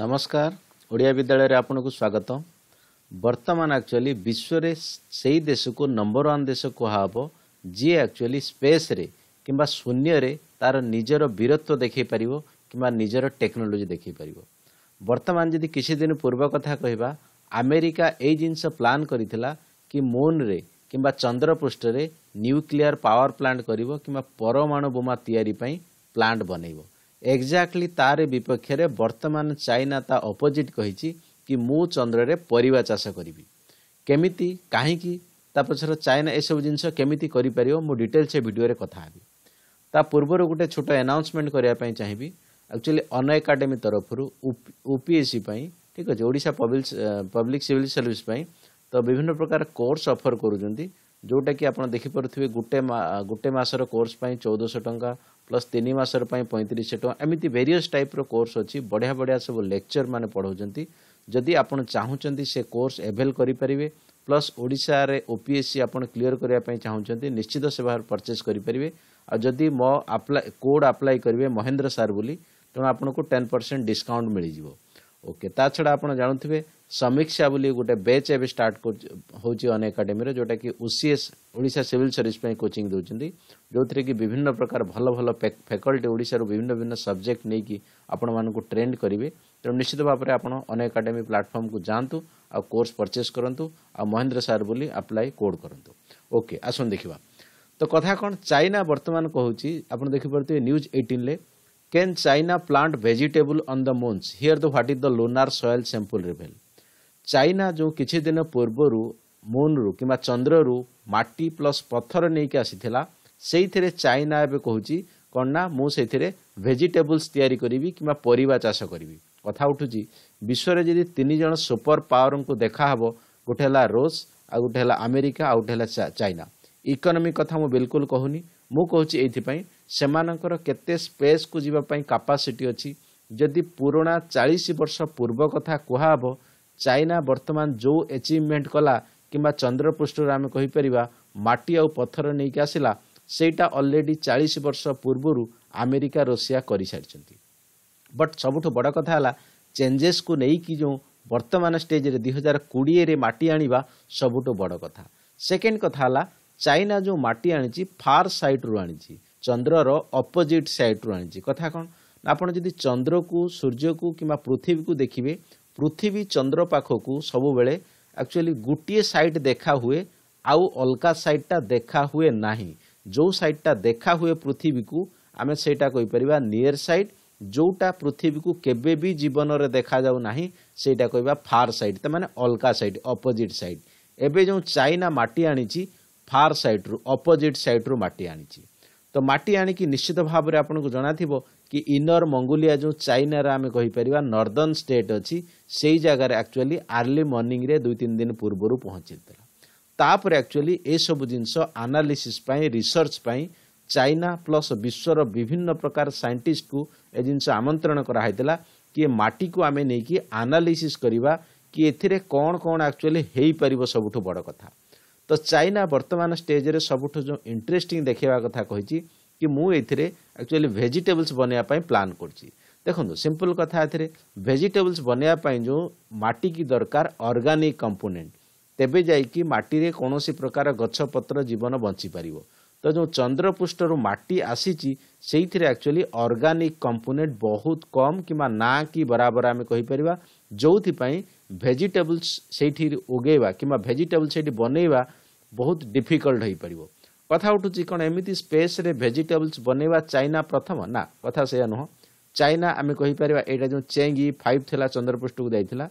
ନମସ୍କାର ଓଡ଼ିଆ ବିଦ୍ୟାଳୟରେ ଆପଣଙ୍କୁ ସ୍ୱାଗତ ବର୍ତ୍ତମାନ ଆକ୍ଚୁଆଲି ବିଶ୍ୱରେ ସେହି ଦେଶକୁ ନମ୍ବର ୱାନ୍ ଦେଶ କୁହାହେବ ଯିଏ ଆକ୍ଚୁଆଲି ସ୍ପେସ୍ରେ କିମ୍ବା ଶୂନ୍ୟରେ ତାର ନିଜର ବୀରତ୍ୱ ଦେଖାଇପାରିବ କିମ୍ବା ନିଜର ଟେକ୍ନୋଲୋଜି ଦେଖାଇପାରିବ ବର୍ତ୍ତମାନ ଯଦି କିଛି ଦିନ ପୂର୍ବ କଥା କହିବା ଆମେରିକା ଏଇ ଜିନିଷ ପ୍ଲାନ୍ କରିଥିଲା କି ମୁନ୍ରେ କିମ୍ବା ଚନ୍ଦ୍ରପୃଷ୍ଠରେ ନ୍ୟୁକ୍ଲିୟର୍ ପାୱାର୍ ପ୍ଲାଣ୍ଟ କରିବ କିମ୍ବା ପରମାଣୁ ବୋମା ତିଆରି ପାଇଁ ପ୍ଲାଣ୍ଟ ବନେଇବ ଏକ୍ଜାକ୍ଟଲି ତାର ବିପକ୍ଷରେ ବର୍ତ୍ତମାନ ଚାଇନା ତା ଅପୋଜିଟ୍ କହିଛି କି ମୁଁ ଚନ୍ଦ୍ରରେ ପରିବା ଚାଷ କରିବି କେମିତି କାହିଁକି ତା ପଛରେ ଚାଇନା ଏସବୁ ଜିନିଷ କେମିତି କରିପାରିବ ମୁଁ ଡିଟେଲ୍ ସେ ଭିଡ଼ିଓରେ କଥା ହେବି ତା ପୂର୍ବରୁ ଗୋଟେ ଛୋଟ ଆନାଉନ୍ସମେଣ୍ଟ କରିବା ପାଇଁ ଚାହିଁବି ଆକ୍ଚୁଆଲି ଅନ ଏକାଡେମୀ ତରଫରୁ ଓପିଏସ୍ସି ପାଇଁ ଠିକ୍ ଅଛି ଓଡ଼ିଶା ପବ୍ଲିକ୍ ସିଭିଲ୍ ସର୍ଭିସ୍ ପାଇଁ ତ ବିଭିନ୍ନ ପ୍ରକାର କୋର୍ସ ଅଫର୍ କରୁଛନ୍ତି ଯେଉଁଟାକି ଆପଣ ଦେଖିପାରୁଥିବେ ଗୋଟେ ଗୋଟେ ମାସର କୋର୍ସ ପାଇଁ ଚଉଦଶହ ଟଙ୍କା प्लस तीन मस पर पैंतीस टाँग एमती भेरीयस टाइप रोर्स अच्छी बढ़िया बढ़िया सब लेक्चर मैंने पढ़ाऊँच जदि आप चाहूँ से कोर्स एभेल करेंगे प्लस ओडारे ओपीएससी आप क्लीअर करने चाहूँ निश्चित से भाव परचेज करेंगे आदि मो आप्ला कोड आप्लाय करेंगे महेन्द्र सार बोली तेनाली टेन परसेंट डिस्काउंट मिल जाए ओके ताछड़ा आप जानते समीक्षा बोली गोटे बेच एवं स्टार्ट होनेकाडेमी जोटा कि ओसीएस ओडा सिविल सर्विस कोचिंग दूसरी जो थे कि विभिन्न प्रकार भल भल फैकल्टी ओडार विभिन्न विभिन्न सब्जेक्ट नहीं कि आप मानक ट्रेंड करेंगे तेनाली निश्चित भाव में आप अनकाडेमी प्लाटफर्म को जातु आ कोर्स परचेज करूँ आ महेन्द्र सार बोली आप्लाय कोड करूँ ओके आसन देखा तो कथा कौन चाइना बर्तमान कहूँ आप देखिपे news eighteen Can China plant vegetable on the moons? Here the what is the lunar soil sample reveal? China ଯେଉଁ କିଛି ଦିନ ପୂର୍ବରୁ ମୁନ୍ରୁ କିମ୍ବା ଚନ୍ଦ୍ରରୁ ମାଟି ପ୍ଲସ୍ ପଥର ନେଇକି ଆସିଥିଲା ସେଇଥିରେ ଚାଇନା ଏବେ କହୁଛି କ'ଣ ନା ମୁଁ ସେଇଥିରେ ଭେଜିଟେବୁଲ୍ସ ତିଆରି କରିବି କିମ୍ବା ପରିବା ଚାଷ କରିବି କଥା ଉଠୁଛି ବିଶ୍ୱରେ ଯଦି ତିନି ଜଣ ସୁପର ପାୱାରଙ୍କୁ ଦେଖାହେବ ଗୋଟେ ହେଲା ରୁଷ ଆଉ ଗୋଟେ ହେଲା ଆମେରିକା ଆଉ ଗୋଟେ ହେଲା ଚାଇନା ଇକୋନୋମି କଥା ମୁଁ ବିଲକୁଲ କହୁନି ମୁଁ କହୁଛି ଏଇଥିପାଇଁ ସେମାନଙ୍କର କେତେ ସ୍ପେସ୍କୁ ଯିବା ପାଇଁ କାପାସିଟି ଅଛି ଯଦି ପୁରୁଣା ଚାଳିଶ ବର୍ଷ ପୂର୍ବ କଥା କୁହାହେବ ଚାଇନା ବର୍ତ୍ତମାନ ଯେଉଁ ଏଚିଭମେଣ୍ଟ କଲା କିମ୍ବା ଚନ୍ଦ୍ରପୃଷ୍ଠରୁ ଆମେ କହିପାରିବା ମାଟି ଆଉ ପଥର ନେଇକି ଆସିଲା ସେଇଟା ଅଲରେଡ଼ି ଚାଳିଶ ବର୍ଷ ପୂର୍ବରୁ ଆମେରିକା ରଷିଆ କରିସାରିଛନ୍ତି ବଟ୍ ସବୁଠୁ ବଡ଼ କଥା ହେଲା ଚେଞ୍ଜେସ୍କୁ ନେଇକି ଯେଉଁ ବର୍ତ୍ତମାନ ଷ୍ଟେଜ୍ରେ ଦୁଇ ହଜାର କୋଡ଼ିଏରେ ମାଟି ଆଣିବା ସବୁଠୁ ବଡ଼ କଥା ସେକେଣ୍ଡ କଥା ହେଲା ଚାଇନା ଯେଉଁ ମାଟି ଆଣିଛି ଫାର୍ ସାଇଟ୍ରୁ ଆଣିଛି ଚନ୍ଦ୍ରର ଅପୋଜିଟ୍ ସାଇଟ୍ରୁ ଆଣିଛି କଥା କ'ଣ ଆପଣ ଯଦି ଚନ୍ଦ୍ରକୁ ସୂର୍ଯ୍ୟକୁ କିମ୍ବା ପୃଥିବୀକୁ ଦେଖିବେ ପୃଥିବୀ ଚନ୍ଦ୍ର ପାଖକୁ ସବୁବେଳେ ଆକ୍ଚୁଆଲି ଗୋଟିଏ ସାଇଟ୍ ଦେଖା ହୁଏ ଆଉ ଅଲଗା ସାଇଟ୍ଟା ଦେଖା ହୁଏ ନାହିଁ ଯେଉଁ ସାଇଟ୍ଟା ଦେଖା ହୁଏ ପୃଥିବୀକୁ ଆମେ ସେଇଟା କହିପାରିବା ନିୟର ସାଇଟ୍ ଯେଉଁଟା ପୃଥିବୀକୁ କେବେ ବି ଜୀବନରେ ଦେଖାଯାଉ ନାହିଁ ସେଇଟା କହିବା ଫାର୍ ସାଇଟ୍ ତାମାନେ ଅଲଗା ସାଇଟ୍ ଅପୋଜିଟ୍ ସାଇଟ୍ ଏବେ ଯେଉଁ ଚାଇନା ମାଟି ଆଣିଛି ଫାର୍ ସାଇଡ଼୍ରୁ ଅପୋଜିଟ୍ ସାଇଡ଼୍ରୁ ମାଟି ଆଣିଛି ତ ମାଟି ଆଣିକି ନିଶ୍ଚିତ ଭାବରେ ଆପଣଙ୍କୁ ଜଣାଥିବ କି ଇନର ମଙ୍ଗୋଲିଆ ଯେଉଁ ଚାଇନାରେ ଆମେ କହିପାରିବା ନର୍ଦର୍ଣ୍ଣ ଷ୍ଟେଟ୍ ଅଛି ସେଇ ଜାଗାରେ ଆକ୍ଚୁଆଲି ଆର୍ଲି ମର୍ଣ୍ଣିଂରେ ଦୁଇ ତିନି ଦିନ ପୂର୍ବରୁ ପହଞ୍ଚିଥିଲା ତାପରେ ଆକ୍ଚୁଆଲି ଏସବୁ ଜିନିଷ ଆନାଲିସିସ୍ ପାଇଁ ରିସର୍ଚ୍ଚ ପାଇଁ ଚାଇନା ପ୍ଲସ୍ ବିଶ୍ୱର ବିଭିନ୍ନ ପ୍ରକାର ସାଇଣ୍ଟିଷ୍ଟକୁ ଏ ଜିନିଷ ଆମନ୍ତ୍ରଣ କରାହେଇଥିଲା କି ମାଟିକୁ ଆମେ ନେଇକି ଆନାଲିସିସ୍ କରିବା କି ଏଥିରେ କ'ଣ କ'ଣ ଆକ୍ଚୁଆଲି ହେଇପାରିବ ସବୁଠୁ ବଡ଼ କଥା ତ ଚାଇନା ବର୍ତ୍ତମାନ ଷ୍ଟେଜ୍ରେ ସବୁଠୁ ଯେଉଁ ଇଣ୍ଟରେଷ୍ଟିଂ ଦେଖେଇବା କଥା କହିଛି କି ମୁଁ ଏଥିରେ ଆକ୍ଚୁଆଲି ଭେଜିଟେବଲ୍ସ ବନେଇବା ପାଇଁ ପ୍ଲାନ୍ କରୁଛି ଦେଖନ୍ତୁ ସିମ୍ପଲ୍ କଥା ଏଥିରେ ଭେଜିଟେବଲ୍ସ ବନେଇବା ପାଇଁ ଯେଉଁ ମାଟିକି ଦରକାର ଅର୍ଗାନିକ୍ କମ୍ପୋନେଣ୍ଟ ତେବେ ଯାଇକି ମାଟିରେ କୌଣସି ପ୍ରକାର ଗଛପତ୍ର ଜୀବନ ବଞ୍ଚିପାରିବ ତ ଯେଉଁ ଚନ୍ଦ୍ରପୃଷ୍ଠରୁ ମାଟି ଆସିଛି ସେଇଥିରେ ଆକ୍ଚୁଆଲି ଅର୍ଗାନିକ୍ କମ୍ପୋନେଣ୍ଟ ବହୁତ କମ୍ କିମ୍ବା ନା କି ବରାବର ଆମେ କହିପାରିବା ଯେଉଁଥିପାଇଁ ଭେଜିଟେବୁଲ୍ସ ସେଇଠି ଉଗେଇବା କିମ୍ବା ଭେଜିଟେବୁଲ୍ ସେଇଠି ବନେଇବା ବହୁତ ଡିଫିକଲ୍ଟ ହୋଇପାରିବ କଥା ଉଠୁଛି କ'ଣ ଏମିତି ସ୍ପେସ୍ରେ ଭେଜିଟେବୁଲ୍ସ ବନେଇବା ଚାଇନା ପ୍ରଥମ ନା କଥା ସେଇଆ ନୁହଁ ଚାଇନା ଆମେ କହିପାରିବା ଏଇଟା ଯେଉଁ ଚେଙ୍ଗ ଇ ଫାଇଭ୍ ଥିଲା ଚନ୍ଦ୍ରପୃଷ୍ଠକୁ ଯାଇଥିଲା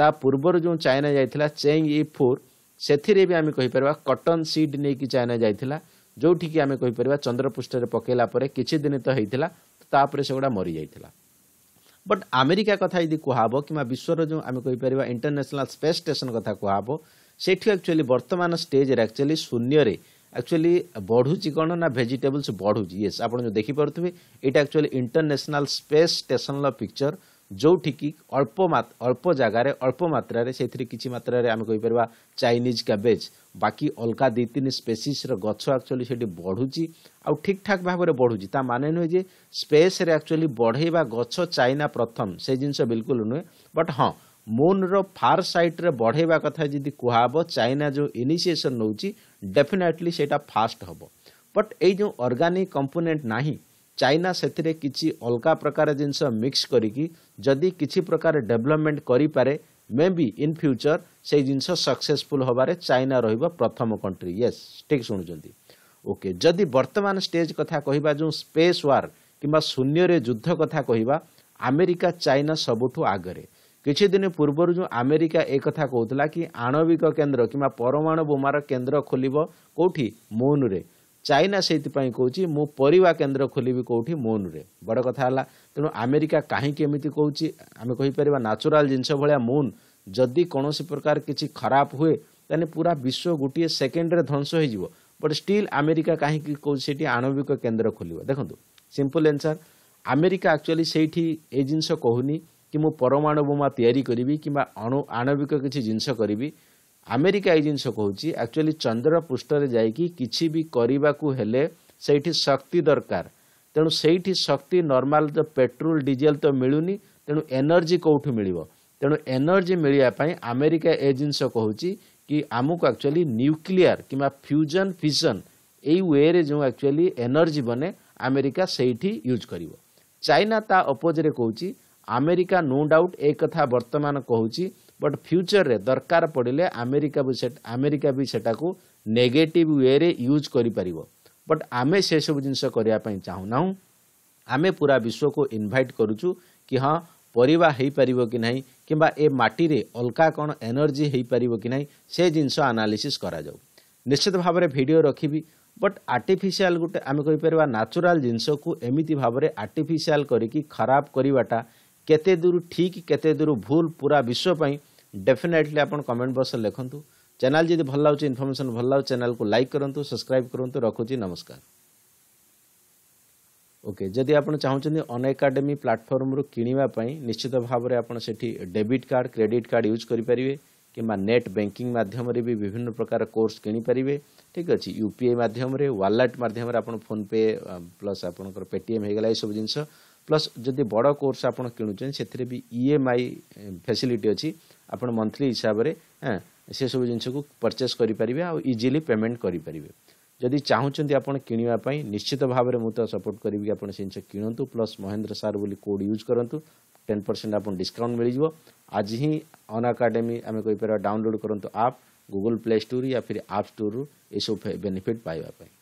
ତା ପୂର୍ବରୁ ଯେଉଁ ଚାଇନା ଯାଇଥିଲା ଚେଙ୍ଗ ଇ ଫୋର୍ ସେଥିରେ ବି ଆମେ କହିପାରିବା କଟନ୍ ସିଡ୍ ନେଇକି ଚାଇନା ଯାଇଥିଲା ଯେଉଁଠିକି ଆମେ କହିପାରିବା ଚନ୍ଦ୍ରପୃଷ୍ଠରେ ପକେଇଲା ପରେ କିଛି ଦିନ ତ ହେଇଥିଲା ତାପରେ ସେଗୁଡ଼ା ମରିଯାଇଥିଲା ବଟ୍ ଆମେରିକା କଥା ଯଦି କୁହାହେବ କିମ୍ବା ବିଶ୍ୱର ଯେଉଁ ଆମେ କହିପାରିବା ଇଣ୍ଟରନ୍ୟାସନାଲ୍ ସ୍ପେସ୍ ଷ୍ଟେସନ୍ କଥା କୁହାହେବ ସେଠି ଆକ୍ଚୁଆଲି ବର୍ତ୍ତମାନ ଷ୍ଟେଜ୍ରେ ଆକ୍ଚୁଆଲି ଶୂନ୍ୟରେ ଆକ୍ଚୁଆଲି ବଢ଼ୁଛି କ'ଣ ନା ଭେଜିଟେବଲ୍ସ ବଢ଼ୁଛି ୟେସ୍ ଆପଣ ଯେଉଁ ଦେଖିପାରୁଥିବେ ଏଇଟା ଆକ୍ଚୁଆଲି ଇଣ୍ଟରନ୍ୟାସନାଲ୍ ସ୍ପେସ୍ ଷ୍ଟେସନ୍ର ପିକ୍ଚର ଯେଉଁଠିକି ଅଳ୍ପ ଅଳ୍ପ ଜାଗାରେ ଅଳ୍ପ ମାତ୍ରାରେ ସେଥିରେ କିଛି ମାତ୍ରାରେ ଆମେ କହିପାରିବା ଚାଇନିଜ୍ କ୍ୟାବେଜ୍ ବାକି ଅଲଗା ଦୁଇ ତିନି ସ୍ପେସିସ୍ର ଗଛ ଆକ୍ଚୁଆଲି ସେଠି ବଢ଼ୁଛି ଆଉ ଠିକ୍ ଠାକ୍ ଭାବରେ ବଢ଼ୁଛି ତା ମାନେ ନୁହେଁ ଯେ ସ୍ପେସ୍ରେ ଆକ୍ଚୁଆଲି ବଢ଼େଇବା ଗଛ ଚାଇନା ପ୍ରଥମ ସେ ଜିନିଷ ବିଲକୁଲ ନୁହେଁ ବଟ୍ ହଁ ମୁନ୍ର ଫାର୍ ସାଇଟ୍ରେ ବଢ଼େଇବା କଥା ଯଦି କୁହାହେବ ଚାଇନା ଯେଉଁ ଇନିସିଏସନ୍ ନେଉଛି ଡେଫିନେଟ୍ଲି ସେଇଟା ଫାଷ୍ଟ ହେବ ବଟ୍ ଏଇ ଯେଉଁ ଅର୍ଗାନିକ୍ କମ୍ପୋନେଣ୍ଟ ନାହିଁ ଚାଇନା ସେଥିରେ କିଛି ଅଲଗା ପ୍ରକାର ଜିନିଷ ମିକ୍ସ କରିକି ଯଦି କିଛି ପ୍ରକାର ଡେଭଲପମେଣ୍ଟ କରିପାରେ ମେ ବି ଇନ୍ ଫ୍ୟୁଚର୍ ସେଇ ଜିନିଷ ସକ୍ସେସ୍ଫୁଲ୍ ହେବାରେ ଚାଇନା ରହିବ ପ୍ରଥମ କଣ୍ଟ୍ରି ୟେସ୍ ଠିକ୍ ଶୁଣୁଛନ୍ତି ଓକେ ଯଦି ବର୍ତ୍ତମାନ ଷ୍ଟେଜ୍ କଥା କହିବା ଯେଉଁ ସ୍ପେସ୍ ୱାର୍ କିମ୍ବା ଶୂନ୍ୟରେ ଯୁଦ୍ଧ କଥା କହିବା ଆମେରିକା ଚାଇନା ସବୁଠୁ ଆଗରେ କିଛି ଦିନ ପୂର୍ବରୁ ଯେଉଁ ଆମେରିକା ଏ କଥା କହୁଥିଲା କି ଆଣବିକ କେନ୍ଦ୍ର କିମ୍ବା ପରମାଣୁ ବୋମାର କେନ୍ଦ୍ର ଖୋଲିବ କେଉଁଠି ମୁନ୍ରେ ଚାଇନା ସେଇଥିପାଇଁ କହୁଛି ମୁଁ ପରିବା କେନ୍ଦ୍ର ଖୋଲିବି କେଉଁଠି ମୁନ୍ରେ ବଡ଼ କଥା ହେଲା ତେଣୁ ଆମେରିକା କାହିଁକି ଏମିତି କହୁଛି ଆମେ କହିପାରିବା ନ୍ୟାଚୁରାଲ ଜିନିଷ ଭଳିଆ ମୁନ୍ ଯଦି କୌଣସି ପ୍ରକାର କିଛି ଖରାପ ହୁଏ ତାହେଲେ ପୁରା ବିଶ୍ୱ ଗୋଟିଏ ସେକେଣ୍ଡରେ ଧ୍ୱଂସ ହୋଇଯିବ ବଟ୍ ଷ୍ଟିଲ୍ ଆମେରିକା କାହିଁକି କହୁଛି ସେଠି ଆଣବିକ କେନ୍ଦ୍ର ଖୋଲିବ ଦେଖନ୍ତୁ ସିମ୍ପଲ୍ ଆନ୍ସର ଆମେରିକା ଆକ୍ଚୁଆଲି ସେଇଠି ଏ ଜିନିଷ କହୁନି କି ମୁଁ ପରମାଣୁ ବୋମା ତିଆରି କରିବି କିମ୍ବା ଆଣବିକ କିଛି ଜିନିଷ କରିବି ଆମେରିକା ଏଇ ଜିନିଷ କହୁଛି ଆକ୍ଚୁଆଲି ଚନ୍ଦ୍ର ପୃଷ୍ଠରେ ଯାଇକି କିଛି ବି କରିବାକୁ ହେଲେ ସେଇଠି ଶକ୍ତି ଦରକାର ତେଣୁ ସେଇଠି ଶକ୍ତି ନର୍ମାଲ ତ ପେଟ୍ରୋଲ ଡିଜେଲ ତ ମିଳୁନି ତେଣୁ ଏନର୍ଜି କେଉଁଠୁ ମିଳିବ ତେଣୁ ଏନର୍ଜି ମିଳିବା ପାଇଁ ଆମେରିକା ଏ ଜିନିଷ କହୁଛି କି ଆମକୁ ଆକ୍ଚୁଆଲି ନ୍ୟୁକ୍ଲିୟର କିମ୍ବା ଫ୍ୟୁଜନ୍ ଫିଜନ୍ ଏଇ ୱେରେ ଯେଉଁ ଆକ୍ଚୁଆଲି ଏନର୍ଜି ବନେ ଆମେରିକା ସେଇଠି ୟୁଜ୍ କରିବ ଚାଇନା ତା ଅପୋଜରେ କହୁଛି ଆମେରିକା ନୋ ଡାଉଟ୍ ଏ କଥା ବର୍ତ୍ତମାନ କହୁଛି ବଟ୍ ଫ୍ୟୁଚର୍ରେ ଦରକାର ପଡ଼ିଲେ ଆମେରିକା ବି ସେ ଆମେରିକା ବି ସେଟାକୁ ନେଗେଟିଭ୍ ୱେରେ ୟୁଜ୍ କରିପାରିବ ବଟ୍ ଆମେ ସେସବୁ ଜିନିଷ କରିବା ପାଇଁ ଚାହୁଁନାହୁଁ ଆମେ ପୁରା ବିଶ୍ୱକୁ ଇନଭାଇଟ୍ କରୁଛୁ କି ହଁ ପରିବା ହେଇପାରିବ କି ନାହିଁ କିମ୍ବା ଏ ମାଟିରେ ଅଲଗା କ'ଣ ଏନର୍ଜି ହେଇପାରିବ କି ନାହିଁ ସେ ଜିନିଷ ଆନାଲିସିସ୍ କରାଯାଉ ନିଶ୍ଚିତ ଭାବରେ ଭିଡ଼ିଓ ରଖିବି ବଟ୍ ଆର୍ଟିଫିସିଆଲ ଗୋଟେ ଆମେ କହିପାରିବା ନ୍ୟାଚୁରାଲ ଜିନିଷକୁ ଏମିତି ଭାବରେ ଆର୍ଟିଫିସିଆଲ କରିକି ଖରାପ କରିବାଟା କେତେ ଦୂର ଠିକ୍ କେତେ ଦୂର ଭୁଲ ପୁରା ବିଶ୍ୱ ପାଇଁ ଡେଫିନେଟଲି ଆପଣ କମେଣ୍ଟ ବକ୍ସରେ ଲେଖନ୍ତୁ ଚ୍ୟାନେଲ୍ ଯଦି ଭଲ ଲାଗୁଛି ଇନଫର୍ମେସନ୍ ଭଲ ଲାଗୁଛି ଚ୍ୟାନେଲ୍କୁ ଲାଇକ୍ କରନ୍ତୁ ସବସ୍କ୍ରାଇବ୍ କରନ୍ତୁ ରଖୁଛି ନମସ୍କାର ଓକେ ଯଦି ଆପଣ ଚାହୁଁଛନ୍ତି ଅନ୍ ଏକାଡେମୀ ପ୍ଲାଟଫର୍ମରୁ କିଣିବା ପାଇଁ ନିଶ୍ଚିତ ଭାବରେ ଆପଣ ସେଠି debit card credit card use କରିପାରିବେ କିମ୍ବା ନେଟ୍ ବ୍ୟାଙ୍କିଂ ମାଧ୍ୟମରେ ବି ବିଭିନ୍ନ ପ୍ରକାର କୋର୍ସ କିଣିପାରିବେ ଠିକ୍ ଅଛି ୟୁ ପି ଆଇ ମାଧ୍ୟମରେ ୱାଲେଟ୍ ମାଧ୍ୟମରେ ଆପଣ ଫୋନ୍ପେ ପ୍ଲସ୍ ଆପଣଙ୍କର ପେଟିଏମ୍ ହୋଇଗଲା ଏସବୁ ଜିନିଷ ପ୍ଲସ୍ ଯଦି ବଡ଼ କୋର୍ସ ଆପଣ କିଣୁଛନ୍ତି ସେଥିରେ ବି ଇ ଏମ୍ ଆଇ ଫ୍ୟାସିଲିଟି ଅଛି ଆପଣ ମନ୍ଥଲି ହିସାବରେ ସେସବୁ ଜିନିଷକୁ ପରଚେସ୍ କରିପାରିବେ ଆଉ ଇଜିଲି ପେମେଣ୍ଟ କରିପାରିବେ ଯଦି ଚାହୁଁଛନ୍ତି ଆପଣ କିଣିବା ପାଇଁ ନିଶ୍ଚିତ ଭାବରେ ମୁଁ ତ ସପୋର୍ଟ କରିବି ଆପଣ ସେ ଜିନିଷ କିଣନ୍ତୁ ପ୍ଲସ୍ ମହେନ୍ଦ୍ର ସାର୍ ବୋଲି କୋଡ଼୍ ୟୁଜ୍ କରନ୍ତୁ ଟେନ୍ ପରସେଣ୍ଟ ଆପଣ ଡିସ୍କାଉଣ୍ଟ ମିଳିଯିବ ଆଜି ହିଁ ଅନ୍ ଆକାଡେମୀ ଆମେ କହିପାରିବା ଡାଉନଲୋଡ଼୍ କରନ୍ତୁ ଆପ୍ ଗୁଗୁଲ୍ ପ୍ଲେ ଷ୍ଟୋର୍ ୟା ଫିର୍ ଆପ୍ ଷ୍ଟୋର୍ରୁ ଏସବୁ ବେନିଫିଟ୍ ପାଇବା ପାଇଁ